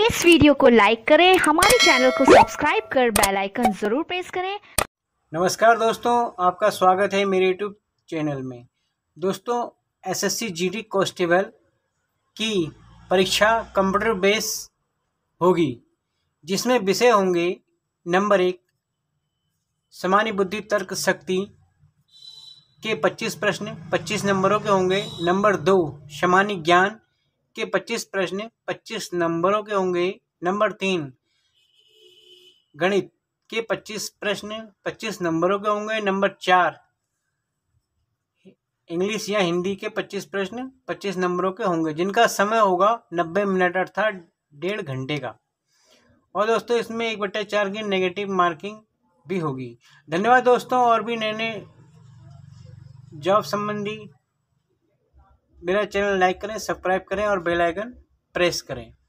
इस वीडियो को लाइक करें हमारे चैनल को सब्सक्राइब कर बेल आइकन ज़रूर प्रेस करें नमस्कार दोस्तों आपका स्वागत है मेरे यूट्यूब चैनल में दोस्तों एसएससी जीडी कॉन्स्टेबल की परीक्षा कंप्यूटर बेस होगी जिसमें विषय होंगे नंबर एक सामान्य बुद्धि तर्क शक्ति के 25 प्रश्न 25 नंबरों के होंगे नंबर दो सामान्य ज्ञान के 25 प्रश्न 25 नंबरों के होंगे नंबर तीन गणित के 25 प्रश्न 25 नंबरों के होंगे नंबर चार इंग्लिश या हिंदी के 25 प्रश्न 25 नंबरों के होंगे जिनका समय होगा 90 मिनट अर्थात डेढ़ घंटे का और दोस्तों इसमें एक बट्टे चार की नेगेटिव मार्किंग भी होगी धन्यवाद दोस्तों और भी नए नए जॉब संबंधी मेरा चैनल लाइक करें सब्सक्राइब करें और बेल आइकन प्रेस करें